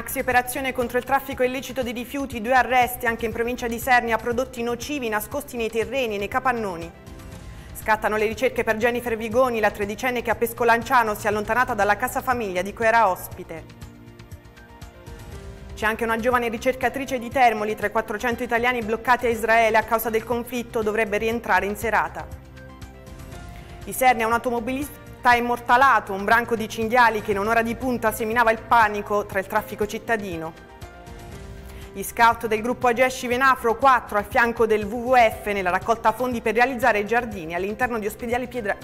Maxi operazione contro il traffico illecito di rifiuti, due arresti anche in provincia di Sernia, prodotti nocivi nascosti nei terreni e nei capannoni. Scattano le ricerche per Jennifer Vigoni, la tredicenne che a Pescolanciano si è allontanata dalla casa famiglia di cui era ospite. C'è anche una giovane ricercatrice di Termoli tra i 400 italiani bloccati a Israele a causa del conflitto, dovrebbe rientrare in serata. Di Sernia un automobilista T'ha immortalato un branco di cinghiali che in un'ora di punta seminava il panico tra il traffico cittadino. Gli scout del gruppo Agesci Venafro 4 a fianco del WWF nella raccolta fondi per realizzare giardini all'interno di ospedali Piedra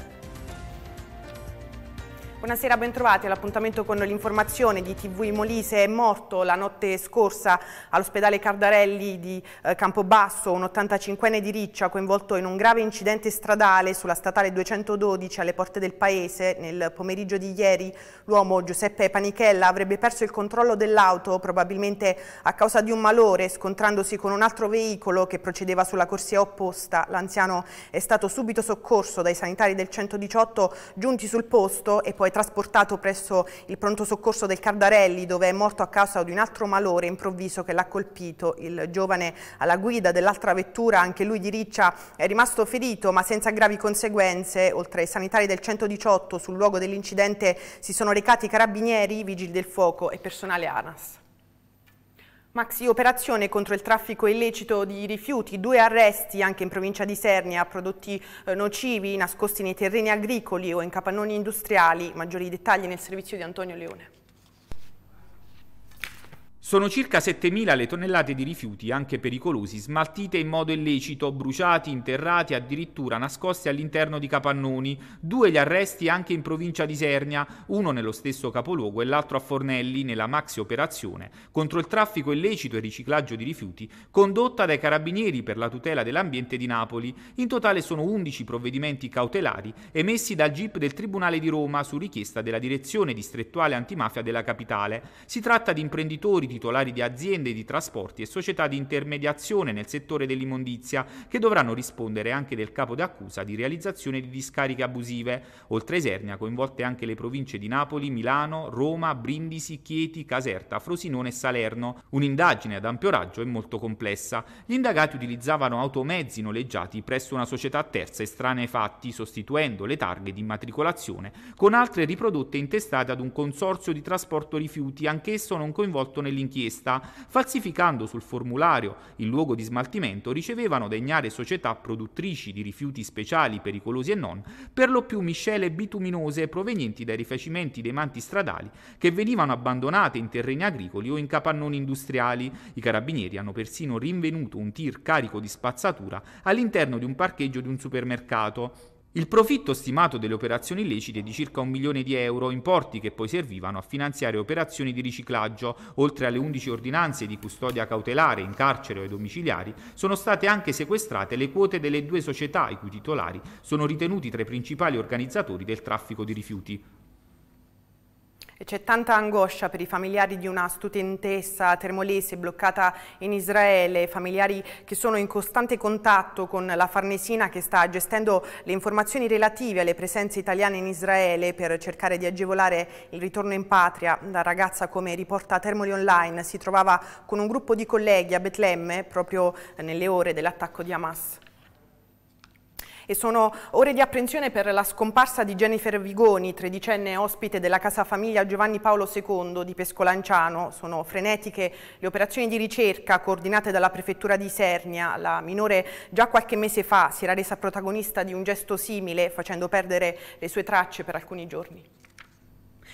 Buonasera, bentrovati all'appuntamento con l'informazione di TV Molise. È morto la notte scorsa all'ospedale Cardarelli di eh, Campobasso un 85enne di Riccia coinvolto in un grave incidente stradale sulla statale 212 alle porte del paese. Nel pomeriggio di ieri l'uomo Giuseppe Panichella avrebbe perso il controllo dell'auto probabilmente a causa di un malore scontrandosi con un altro veicolo che procedeva sulla corsia opposta. L'anziano è stato subito soccorso dai sanitari del 118 giunti sul posto e poi trasportato presso il pronto soccorso del Cardarelli dove è morto a causa di un altro malore improvviso che l'ha colpito. Il giovane alla guida dell'altra vettura, anche lui di riccia, è rimasto ferito ma senza gravi conseguenze. Oltre ai sanitari del 118 sul luogo dell'incidente si sono recati i carabinieri, i vigili del fuoco e personale ANAS. Maxi, operazione contro il traffico illecito di rifiuti, due arresti anche in provincia di Sernia a prodotti eh, nocivi nascosti nei terreni agricoli o in capannoni industriali. Maggiori dettagli nel servizio di Antonio Leone. Sono circa 7.000 le tonnellate di rifiuti, anche pericolosi, smaltite in modo illecito, bruciati, interrati, addirittura nascosti all'interno di capannoni. Due gli arresti anche in provincia di Sernia, uno nello stesso capoluogo e l'altro a Fornelli, nella maxi operazione contro il traffico illecito e riciclaggio di rifiuti, condotta dai carabinieri per la tutela dell'ambiente di Napoli. In totale sono 11 provvedimenti cautelari emessi dal GIP del Tribunale di Roma su richiesta della direzione distrettuale antimafia della capitale. Si tratta di imprenditori di titolari di aziende di trasporti e società di intermediazione nel settore dell'immondizia, che dovranno rispondere anche del capo d'accusa di realizzazione di discariche abusive. Oltre Esernia coinvolte anche le province di Napoli, Milano, Roma, Brindisi, Chieti, Caserta, Frosinone e Salerno. Un'indagine ad ampio raggio e molto complessa. Gli indagati utilizzavano automezzi noleggiati presso una società terza estranea ai fatti, sostituendo le targhe di immatricolazione con altre riprodotte intestate ad un consorzio di trasporto rifiuti, anch'esso non coinvolto nell'indagine inchiesta, falsificando sul formulario il luogo di smaltimento, ricevevano da ignare società produttrici di rifiuti speciali pericolosi e non, per lo più miscele bituminose provenienti dai rifacimenti dei manti stradali che venivano abbandonate in terreni agricoli o in capannoni industriali. I carabinieri hanno persino rinvenuto un tir carico di spazzatura all'interno di un parcheggio di un supermercato. Il profitto stimato delle operazioni illecite è di circa un milione di euro, importi che poi servivano a finanziare operazioni di riciclaggio. Oltre alle 11 ordinanze di custodia cautelare in carcere o ai domiciliari, sono state anche sequestrate le quote delle due società i cui titolari sono ritenuti tra i principali organizzatori del traffico di rifiuti. C'è tanta angoscia per i familiari di una studentessa termolese bloccata in Israele, familiari che sono in costante contatto con la Farnesina che sta gestendo le informazioni relative alle presenze italiane in Israele per cercare di agevolare il ritorno in patria. La ragazza, come riporta Termoli Online, si trovava con un gruppo di colleghi a Betlemme proprio nelle ore dell'attacco di Hamas e sono ore di apprensione per la scomparsa di Jennifer Vigoni, tredicenne ospite della casa famiglia Giovanni Paolo II di Pescolanciano. Sono frenetiche le operazioni di ricerca coordinate dalla prefettura di Isernia. La minore già qualche mese fa si era resa protagonista di un gesto simile facendo perdere le sue tracce per alcuni giorni.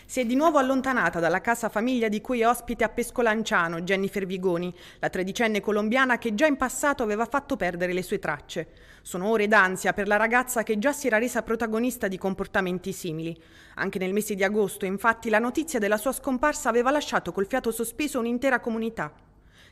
Si è di nuovo allontanata dalla casa famiglia di cui è ospite a Pescolanciano Jennifer Vigoni, la tredicenne colombiana che già in passato aveva fatto perdere le sue tracce. Sono ore d'ansia per la ragazza che già si era resa protagonista di comportamenti simili. Anche nel mese di agosto, infatti, la notizia della sua scomparsa aveva lasciato col fiato sospeso un'intera comunità.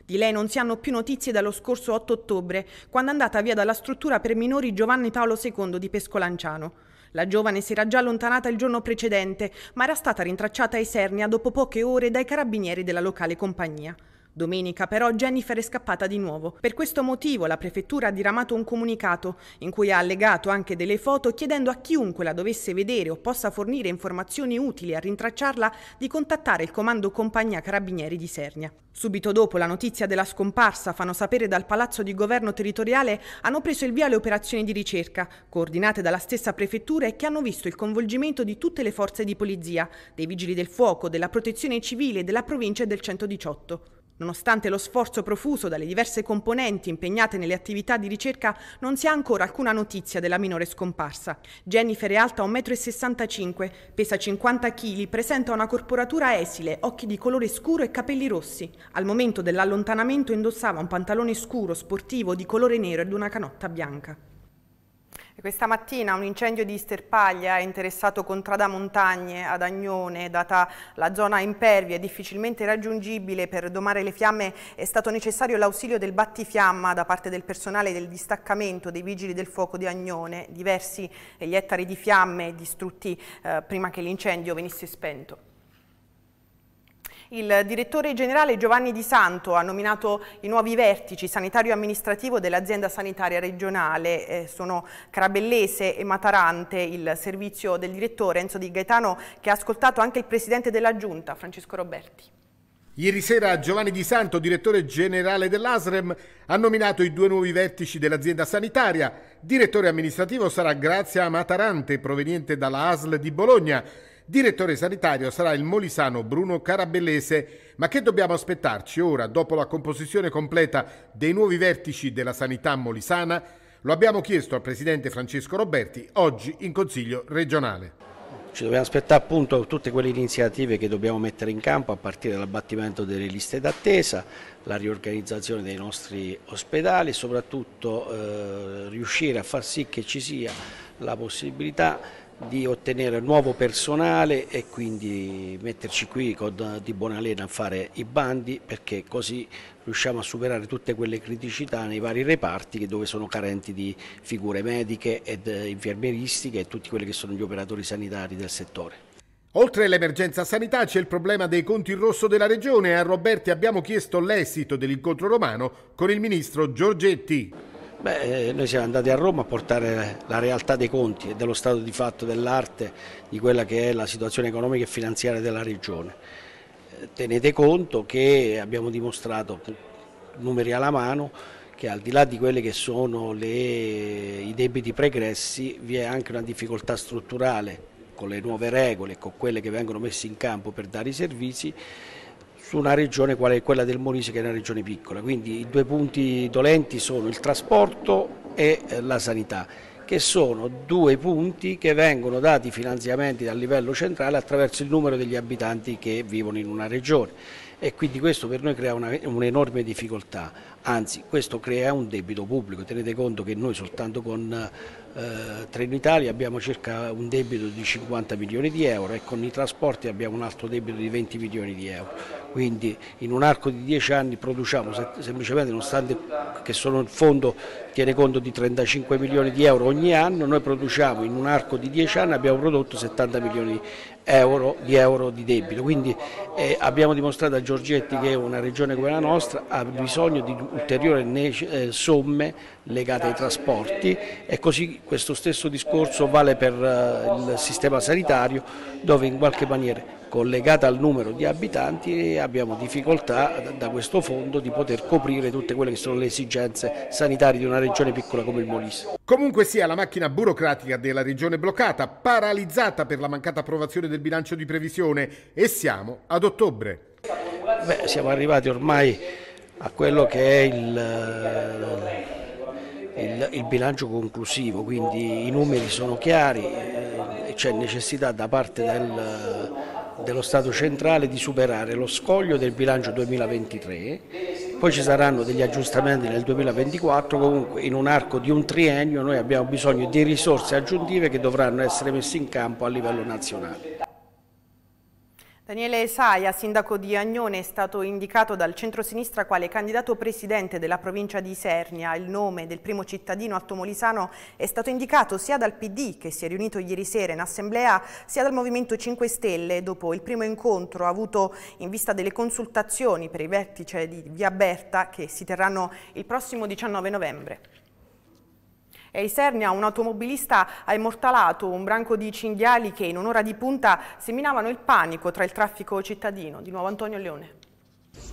Di lei non si hanno più notizie dallo scorso 8 ottobre, quando è andata via dalla struttura per minori Giovanni Paolo II di Pescolanciano. La giovane si era già allontanata il giorno precedente, ma era stata rintracciata a Isernia dopo poche ore dai carabinieri della locale compagnia. Domenica però Jennifer è scappata di nuovo. Per questo motivo la prefettura ha diramato un comunicato in cui ha allegato anche delle foto chiedendo a chiunque la dovesse vedere o possa fornire informazioni utili a rintracciarla di contattare il comando compagnia carabinieri di Sernia. Subito dopo la notizia della scomparsa fanno sapere dal Palazzo di Governo territoriale hanno preso il via le operazioni di ricerca, coordinate dalla stessa prefettura e che hanno visto il coinvolgimento di tutte le forze di polizia, dei vigili del fuoco, della protezione civile, della provincia e del 118. Nonostante lo sforzo profuso dalle diverse componenti impegnate nelle attività di ricerca, non si ha ancora alcuna notizia della minore scomparsa. Jennifer è alta 1,65 m, pesa 50 kg, presenta una corporatura esile, occhi di colore scuro e capelli rossi. Al momento dell'allontanamento indossava un pantalone scuro, sportivo, di colore nero ed una canotta bianca. Questa mattina un incendio di sterpaglia ha interessato Contrada Montagne ad Agnone, data la zona impervia e difficilmente raggiungibile per domare le fiamme è stato necessario l'ausilio del battifiamma da parte del personale del distaccamento dei vigili del fuoco di Agnone, diversi gli ettari di fiamme distrutti eh, prima che l'incendio venisse spento. Il direttore generale Giovanni Di Santo ha nominato i nuovi vertici sanitario amministrativo dell'azienda sanitaria regionale. Eh, sono Carabellese e Matarante, il servizio del direttore Enzo Di Gaetano che ha ascoltato anche il presidente della giunta Francesco Roberti. Ieri sera Giovanni Di Santo, direttore generale dell'ASREM, ha nominato i due nuovi vertici dell'azienda sanitaria. Direttore amministrativo sarà Grazia Matarante, proveniente dalla ASL di Bologna, Direttore sanitario sarà il molisano Bruno Carabellese, ma che dobbiamo aspettarci ora dopo la composizione completa dei nuovi vertici della sanità molisana? Lo abbiamo chiesto al presidente Francesco Roberti oggi in Consiglio regionale. Ci dobbiamo aspettare appunto tutte quelle iniziative che dobbiamo mettere in campo a partire dall'abbattimento delle liste d'attesa, la riorganizzazione dei nostri ospedali e soprattutto eh, riuscire a far sì che ci sia la possibilità di ottenere nuovo personale e quindi metterci qui con eh, Di lena a fare i bandi perché così riusciamo a superare tutte quelle criticità nei vari reparti dove sono carenti di figure mediche ed eh, infermieristiche e tutti quelli che sono gli operatori sanitari del settore. Oltre all'emergenza sanità c'è il problema dei conti in rosso della regione e a Roberti abbiamo chiesto l'esito dell'incontro romano con il ministro Giorgetti. Beh, eh, noi siamo andati a Roma a portare la realtà dei conti e dello stato di fatto dell'arte di quella che è la situazione economica e finanziaria della regione. Eh, tenete conto che abbiamo dimostrato, eh, numeri alla mano, che al di là di quelli che sono le, i debiti pregressi vi è anche una difficoltà strutturale con le nuove regole, e con quelle che vengono messe in campo per dare i servizi su una regione quale è quella del Molise che è una regione piccola. Quindi i due punti dolenti sono il trasporto e eh, la sanità che sono due punti che vengono dati finanziamenti dal livello centrale attraverso il numero degli abitanti che vivono in una regione e quindi questo per noi crea un'enorme difficoltà, anzi questo crea un debito pubblico, tenete conto che noi soltanto con eh, Trenitalia abbiamo circa un debito di 50 milioni di euro e con i trasporti abbiamo un altro debito di 20 milioni di euro, quindi in un arco di 10 anni produciamo semplicemente nonostante che solo il fondo tiene conto di 35 milioni di euro ogni anno, noi produciamo in un arco di 10 anni abbiamo prodotto 70 milioni euro, di euro di debito, quindi eh, abbiamo dimostrato a Giorgetti che una regione come la nostra ha bisogno di ulteriori eh, somme legate ai trasporti e così questo stesso discorso vale per eh, il sistema sanitario dove in qualche maniera collegata al numero di abitanti abbiamo difficoltà da questo fondo di poter coprire tutte quelle che sono le esigenze sanitarie di una regione piccola come il Molise. Comunque sia la macchina burocratica della regione bloccata, paralizzata per la mancata approvazione del bilancio di previsione e siamo ad ottobre. Beh, siamo arrivati ormai a quello che è il, eh, il, il bilancio conclusivo, quindi i numeri sono chiari, eh, c'è necessità da parte del dello Stato centrale di superare lo scoglio del bilancio 2023, poi ci saranno degli aggiustamenti nel 2024, comunque in un arco di un triennio noi abbiamo bisogno di risorse aggiuntive che dovranno essere messe in campo a livello nazionale. Daniele Saia, sindaco di Agnone, è stato indicato dal centrosinistra quale candidato presidente della provincia di Isernia. Il nome del primo cittadino altomolisano è stato indicato sia dal PD, che si è riunito ieri sera in assemblea, sia dal Movimento 5 Stelle, dopo il primo incontro avuto in vista delle consultazioni per i vertici di Via Berta, che si terranno il prossimo 19 novembre. E A Isernia un automobilista ha immortalato un branco di cinghiali che in un'ora di punta seminavano il panico tra il traffico cittadino. Di nuovo Antonio Leone.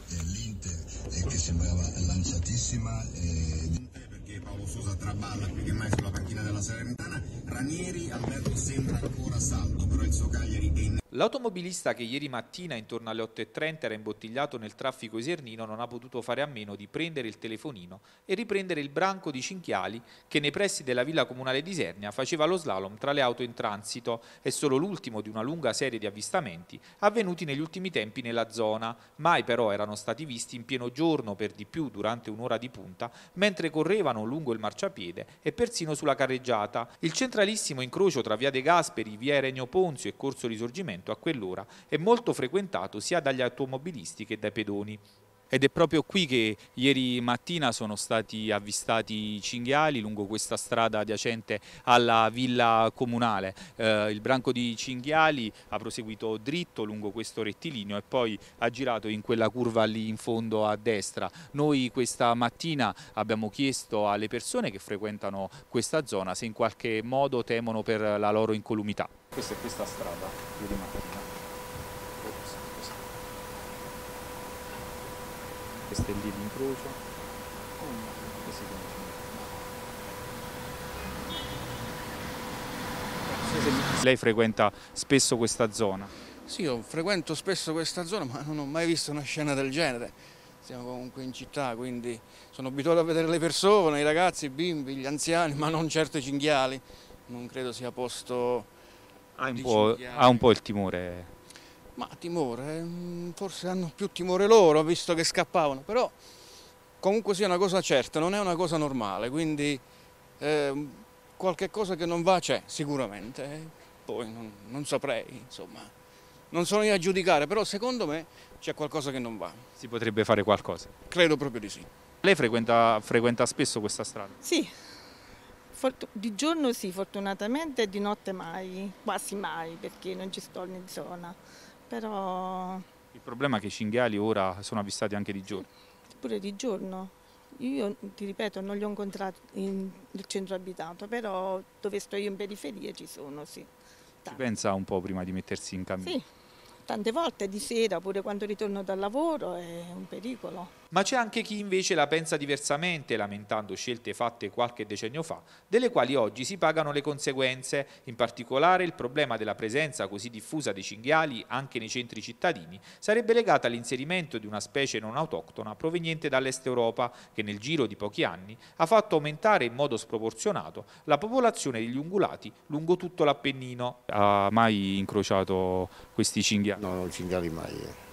L'Inter eh, che sembrava lanciatissima eh, perché Paolo Sosa traballa più che mai sulla panchina della Salernitana Ranieri Alberto sembra ancora salto, però il suo Cagliari è in L'automobilista che ieri mattina intorno alle 8.30 era imbottigliato nel traffico esernino non ha potuto fare a meno di prendere il telefonino e riprendere il branco di Cinchiali che nei pressi della villa comunale di Sernia faceva lo slalom tra le auto in transito è solo l'ultimo di una lunga serie di avvistamenti avvenuti negli ultimi tempi nella zona, mai però erano stati visti in pieno giorno per di più durante un'ora di punta mentre correvano lungo il marciapiede e persino sulla carreggiata. Il centralissimo incrocio tra via De Gasperi, via Regno Ponzio e Corso Risorgimento appuntamento a quell'ora è molto frequentato sia dagli automobilisti che dai pedoni. Ed è proprio qui che ieri mattina sono stati avvistati i cinghiali lungo questa strada adiacente alla villa comunale. Eh, il branco di cinghiali ha proseguito dritto lungo questo rettilineo e poi ha girato in quella curva lì in fondo a destra. Noi questa mattina abbiamo chiesto alle persone che frequentano questa zona se in qualche modo temono per la loro incolumità. Questa è questa strada ieri mattina. queste è lì l'incrocio e si Lei frequenta spesso questa zona? Sì, io frequento spesso questa zona ma non ho mai visto una scena del genere. Siamo comunque in città, quindi sono abituato a vedere le persone, i ragazzi, i bimbi, gli anziani, ma non certo i cinghiali. Non credo sia posto... Ha un, po', ha un po' il timore ma timore, eh, forse hanno più timore loro visto che scappavano, però comunque sia una cosa certa, non è una cosa normale, quindi eh, qualche cosa che non va c'è sicuramente, eh. poi non, non, saprei, insomma, non sono io a giudicare, però secondo me c'è qualcosa che non va. Si potrebbe fare qualcosa? Credo proprio di sì. Lei frequenta, frequenta spesso questa strada? Sì, di giorno sì, fortunatamente, di notte mai, quasi mai, perché non ci sto in zona però... Il problema è che i cinghiali ora sono avvistati anche di giorno. Pure di giorno. Io ti ripeto, non li ho incontrati nel centro abitato, però dove sto io in periferia ci sono, sì. Tanti. Ci pensa un po' prima di mettersi in cammino? Sì, tante volte di sera, pure quando ritorno dal lavoro, è un pericolo. Ma c'è anche chi invece la pensa diversamente, lamentando scelte fatte qualche decennio fa, delle quali oggi si pagano le conseguenze, in particolare il problema della presenza così diffusa dei cinghiali anche nei centri cittadini sarebbe legato all'inserimento di una specie non autoctona proveniente dall'est Europa che nel giro di pochi anni ha fatto aumentare in modo sproporzionato la popolazione degli ungulati lungo tutto l'Appennino. Ha mai incrociato questi cinghiali? No, non cinghiali mai. Eh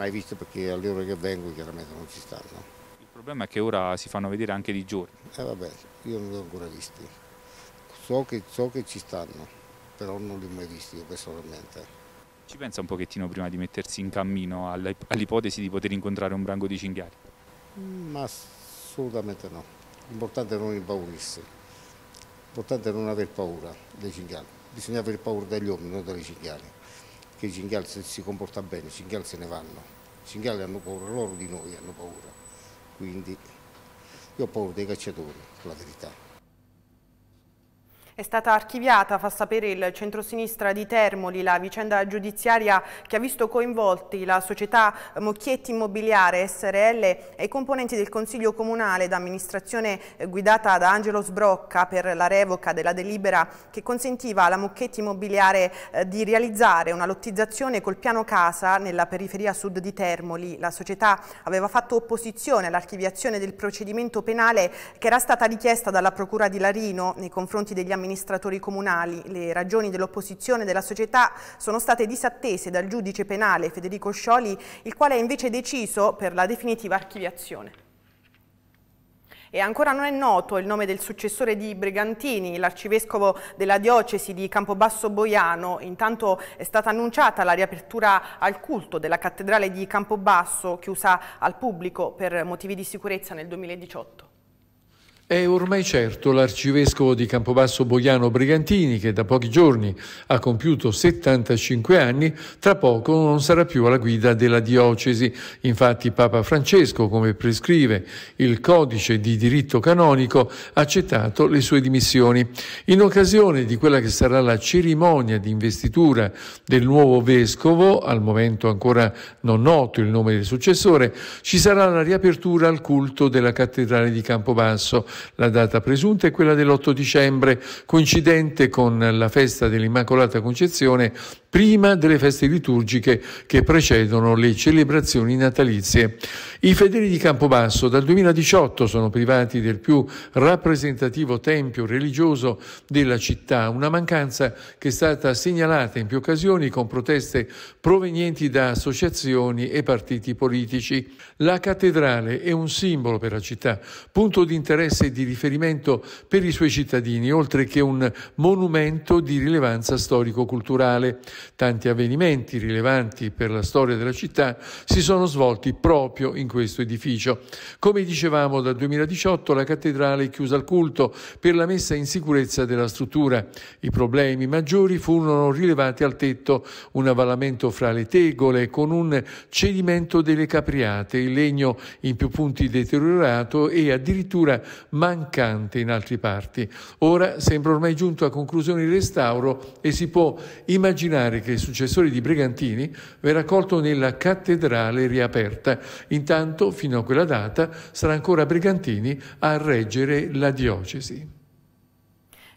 mai visto perché alle ore che vengo chiaramente non ci stanno. Il problema è che ora si fanno vedere anche di giorno. Eh vabbè, io non li ho ancora visti. So che, so che ci stanno, però non li ho mai visti io personalmente. Ci pensa un pochettino prima di mettersi in cammino all'ipotesi di poter incontrare un branco di cinghiali? Mm, ma assolutamente no. L'importante è non impaurirsi. L'importante è non aver paura dei cinghiali. Bisogna avere paura degli uomini, non dei cinghiali che i cinghiali se si comporta bene, i cinghiali se ne vanno, i cinghiali hanno paura, loro di noi hanno paura, quindi io ho paura dei cacciatori, la verità. È stata archiviata, fa sapere il centrosinistra di Termoli, la vicenda giudiziaria che ha visto coinvolti la società Mocchietti Immobiliare SRL e i componenti del Consiglio Comunale d'amministrazione eh, guidata da Angelo Sbrocca per la revoca della delibera che consentiva alla Mocchietti Immobiliare eh, di realizzare una lottizzazione col piano casa nella periferia sud di Termoli. La società aveva fatto opposizione all'archiviazione del procedimento penale che era stata richiesta dalla Procura di Larino nei confronti degli amministratori amministratori comunali. Le ragioni dell'opposizione della società sono state disattese dal giudice penale Federico Scioli, il quale ha invece deciso per la definitiva archiviazione. E ancora non è noto il nome del successore di Brigantini, l'arcivescovo della diocesi di Campobasso Boiano. Intanto è stata annunciata la riapertura al culto della cattedrale di Campobasso, chiusa al pubblico per motivi di sicurezza nel 2018. È ormai certo l'arcivescovo di Campobasso Boiano Brigantini, che da pochi giorni ha compiuto 75 anni, tra poco non sarà più alla guida della diocesi. Infatti Papa Francesco, come prescrive il codice di diritto canonico, ha accettato le sue dimissioni. In occasione di quella che sarà la cerimonia di investitura del nuovo vescovo, al momento ancora non noto il nome del successore, ci sarà la riapertura al culto della cattedrale di Campobasso la data presunta è quella dell'8 dicembre, coincidente con la festa dell'Immacolata Concezione prima delle feste liturgiche che precedono le celebrazioni natalizie. I fedeli di Campobasso dal 2018 sono privati del più rappresentativo tempio religioso della città, una mancanza che è stata segnalata in più occasioni con proteste provenienti da associazioni e partiti politici. La cattedrale è un simbolo per la città, punto di interesse e di riferimento per i suoi cittadini, oltre che un monumento di rilevanza storico-culturale. Tanti avvenimenti rilevanti per la storia della città si sono svolti proprio in questo edificio. Come dicevamo, dal 2018 la cattedrale è chiusa al culto per la messa in sicurezza della struttura. I problemi maggiori furono rilevati al tetto, un avvallamento fra le tegole con un cedimento delle capriate, il legno in più punti deteriorato e addirittura mancante in altri parti. Ora sembra ormai giunto a conclusione il restauro e si può immaginare ricordare che il successore di Brigantini verrà colto nella cattedrale riaperta. Intanto, fino a quella data, sarà ancora Brigantini a reggere la diocesi.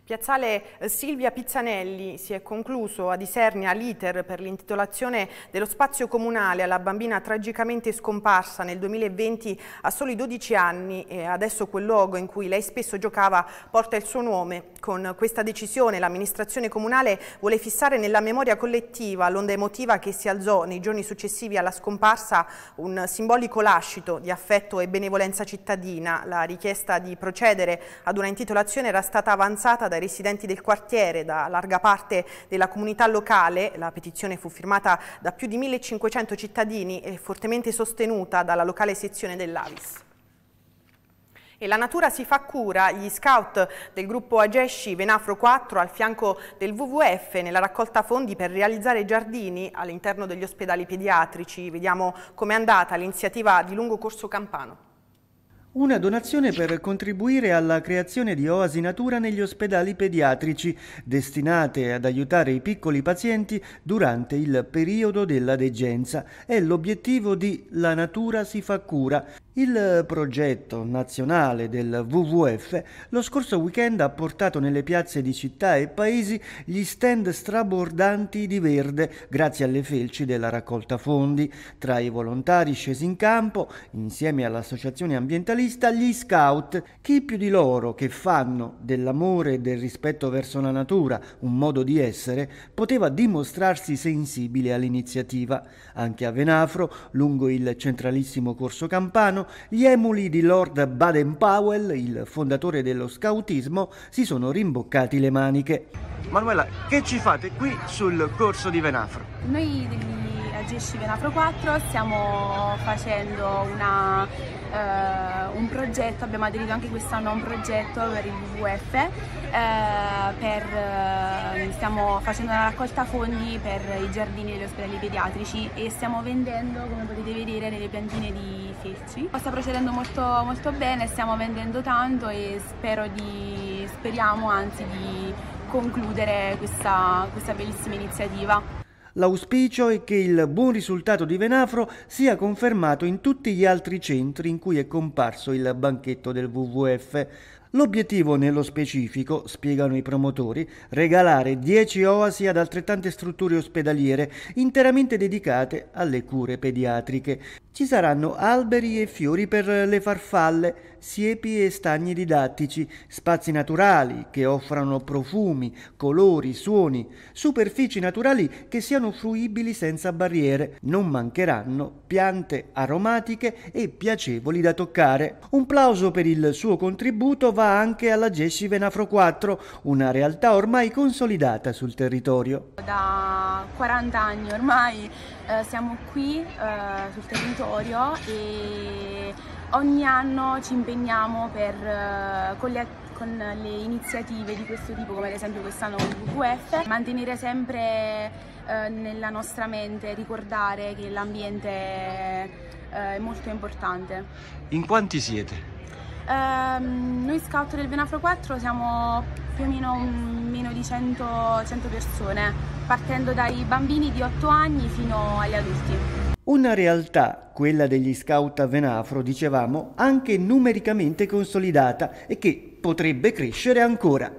Piazzale eh, Silvia Pizzanelli si è concluso a Isernia l'iter per l'intitolazione dello spazio comunale alla bambina tragicamente scomparsa nel 2020 a soli 12 anni e adesso quel luogo in cui lei spesso giocava porta il suo nome. Con questa decisione l'amministrazione comunale vuole fissare nella memoria collettiva l'onda emotiva che si alzò nei giorni successivi alla scomparsa un simbolico lascito di affetto e benevolenza cittadina. La richiesta di procedere ad una intitolazione era stata avanzata dai residenti del quartiere, da larga parte della comunità locale. La petizione fu firmata da più di 1500 cittadini e fortemente sostenuta dalla locale sezione dell'Avis. E la natura si fa cura, gli scout del gruppo Agesci Venafro 4 al fianco del WWF nella raccolta fondi per realizzare giardini all'interno degli ospedali pediatrici. Vediamo com'è andata l'iniziativa di lungo corso Campano. Una donazione per contribuire alla creazione di oasi natura negli ospedali pediatrici, destinate ad aiutare i piccoli pazienti durante il periodo della degenza. È l'obiettivo di La natura si fa cura, il progetto nazionale del WWF lo scorso weekend ha portato nelle piazze di città e paesi gli stand strabordanti di verde grazie alle felci della raccolta fondi. Tra i volontari scesi in campo, insieme all'associazione ambientalista, gli scout, chi più di loro che fanno dell'amore e del rispetto verso la natura un modo di essere, poteva dimostrarsi sensibile all'iniziativa. Anche a Venafro, lungo il centralissimo corso Campano, Milano, gli emuli di Lord Baden-Powell, il fondatore dello scautismo, si sono rimboccati le maniche. Manuela, che ci fate qui sul corso di Venafro? Noi degli Agisci Venafro 4 stiamo facendo una, eh, un progetto, abbiamo aderito anche quest'anno a un progetto per il WWF, eh, per, eh, stiamo facendo una raccolta fondi per i giardini degli ospedali pediatrici e stiamo vendendo, come potete vedere, delle piantine di felci. Sta procedendo molto, molto bene, stiamo vendendo tanto e di, speriamo anzi di concludere questa, questa bellissima iniziativa. L'auspicio è che il buon risultato di Venafro sia confermato in tutti gli altri centri in cui è comparso il banchetto del WWF. L'obiettivo nello specifico, spiegano i promotori, regalare 10 oasi ad altrettante strutture ospedaliere interamente dedicate alle cure pediatriche. Ci saranno alberi e fiori per le farfalle, siepi e stagni didattici, spazi naturali che offrano profumi, colori, suoni, superfici naturali che siano fruibili senza barriere. Non mancheranno piante aromatiche e piacevoli da toccare. Un plauso per il suo contributo va anche alla Gesci Venafro 4, una realtà ormai consolidata sul territorio. Da 40 anni ormai eh, siamo qui eh, sul territorio e ogni anno ci impegniamo per, eh, con, le, con, le, iniziative di questo tipo, come ad esempio quest'anno con il WWF, mantenere sempre eh, nella nostra mente, ricordare che l'ambiente eh, è molto importante. In quanti siete? Um, noi scout del Venafro 4 siamo più o meno meno di 100, 100 persone, partendo dai bambini di 8 anni fino agli adulti. Una realtà, quella degli scout a Venafro, dicevamo, anche numericamente consolidata e che potrebbe crescere ancora.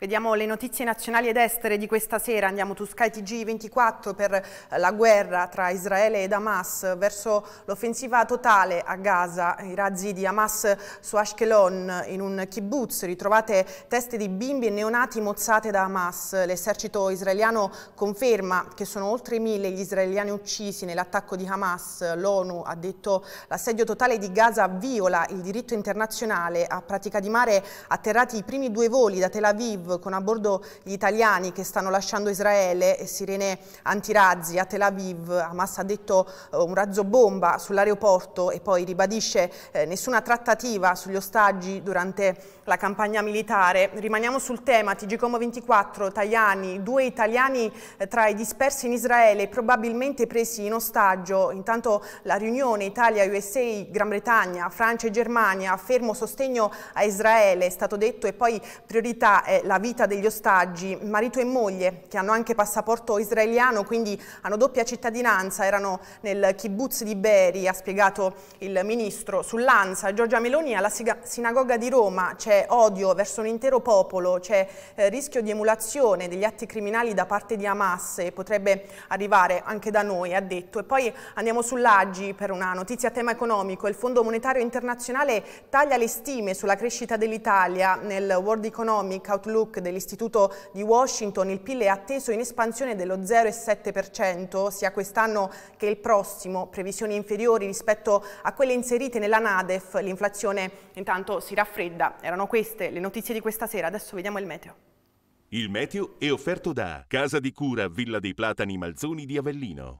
Vediamo le notizie nazionali ed estere di questa sera, andiamo su Sky TG24 per eh, la guerra tra Israele ed Hamas verso l'offensiva totale a Gaza, i razzi di Hamas su Ashkelon in un kibbutz, ritrovate teste di bimbi e neonati mozzate da Hamas, l'esercito israeliano conferma che sono oltre mille gli israeliani uccisi nell'attacco di Hamas, l'ONU ha detto l'assedio totale di Gaza viola il diritto internazionale, a Pratica di Mare atterrati i primi due voli da Tel Aviv con a bordo gli italiani che stanno lasciando Israele e sirene antirazzi a Tel Aviv. Hamas ha detto uh, un razzo bomba sull'aeroporto e poi ribadisce eh, nessuna trattativa sugli ostaggi durante la campagna militare. Rimaniamo sul tema, TG Como 24, Tajani, due italiani eh, tra i dispersi in Israele, probabilmente presi in ostaggio. Intanto la riunione Italia-USA, Gran Bretagna, Francia e Germania, fermo sostegno a Israele, è stato detto, e poi priorità è la vita degli ostaggi. Marito e moglie, che hanno anche passaporto israeliano, quindi hanno doppia cittadinanza, erano nel kibbutz di Beri, ha spiegato il ministro. Sull'ANSA, Giorgia Meloni, alla sinagoga di Roma c'è odio verso un intero popolo, c'è eh, rischio di emulazione degli atti criminali da parte di Hamas e potrebbe arrivare anche da noi, ha detto. E poi andiamo sull'Agi per una notizia a tema economico. Il Fondo Monetario Internazionale taglia le stime sulla crescita dell'Italia. Nel World Economic Outlook dell'Istituto di Washington il PIL è atteso in espansione dello 0,7% sia quest'anno che il prossimo, previsioni inferiori rispetto a quelle inserite nella Nadef. L'inflazione intanto si raffredda, erano queste le notizie di questa sera, adesso vediamo il meteo. Il meteo è offerto da Casa di Cura Villa dei Platani Malzoni di Avellino.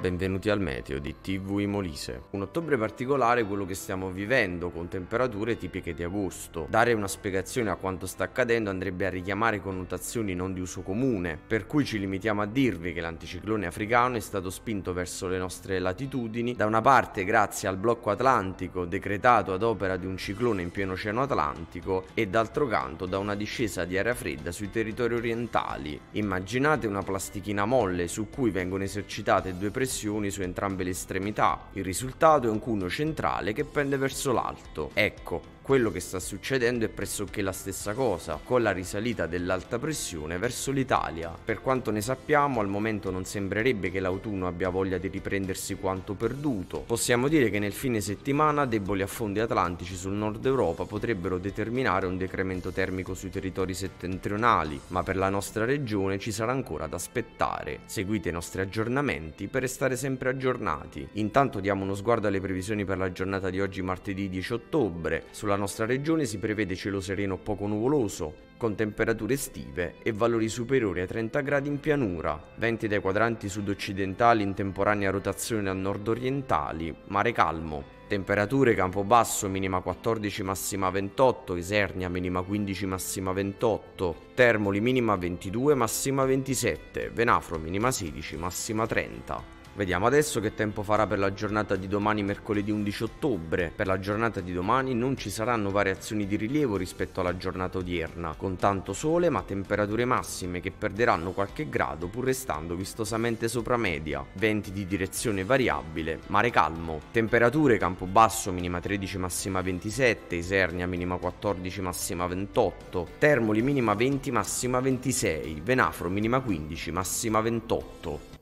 Benvenuti al meteo di TV Molise. Un ottobre particolare quello che stiamo vivendo, con temperature tipiche di agosto. Dare una spiegazione a quanto sta accadendo andrebbe a richiamare connotazioni non di uso comune, per cui ci limitiamo a dirvi che l'anticiclone africano è stato spinto verso le nostre latitudini, da una parte grazie al blocco atlantico decretato ad opera di un ciclone in pieno oceano atlantico e d'altro canto da una discesa di aria fredda sui territori orientali. Immaginate una plastichina molle su cui vengono esercitate due pressioni pressioni su entrambe le estremità. Il risultato è un cuneo centrale che pende verso l'alto. Ecco, quello che sta succedendo è pressoché la stessa cosa, con la risalita dell'alta pressione verso l'Italia. Per quanto ne sappiamo, al momento non sembrerebbe che l'autunno abbia voglia di riprendersi quanto perduto. Possiamo dire che nel fine settimana deboli affondi atlantici sul nord Europa potrebbero determinare un decremento termico sui territori settentrionali, ma per la nostra regione ci sarà ancora da aspettare. Seguite i nostri aggiornamenti per restare sempre aggiornati. Intanto diamo uno sguardo alle previsioni per la giornata di oggi martedì 10 ottobre. Sulla nostra regione si prevede cielo sereno poco nuvoloso, con temperature estive e valori superiori ai 30 gradi in pianura, venti dai quadranti sud-occidentali in temporanea rotazione a nord-orientali, mare calmo. Temperature Campobasso minima 14 massima 28, Isernia minima 15 massima 28, Termoli minima 22 massima 27, Venafro minima 16 massima 30. Vediamo adesso che tempo farà per la giornata di domani mercoledì 11 ottobre. Per la giornata di domani non ci saranno variazioni di rilievo rispetto alla giornata odierna, con tanto sole ma temperature massime che perderanno qualche grado pur restando vistosamente sopra media, venti di direzione variabile, mare calmo. Temperature Campobasso minima 13 massima 27, Isernia minima 14 massima 28, Termoli minima 20 massima 26, Venafro minima 15 massima 28.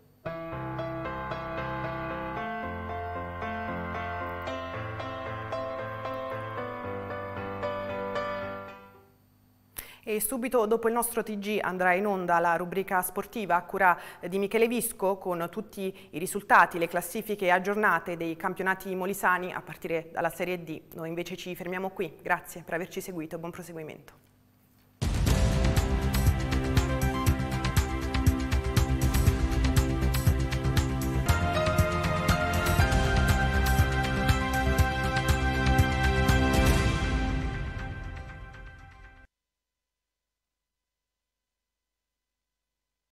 subito dopo il nostro TG andrà in onda la rubrica sportiva a cura di Michele Visco con tutti i risultati, le classifiche aggiornate dei campionati molisani a partire dalla Serie D. Noi invece ci fermiamo qui. Grazie per averci seguito buon proseguimento.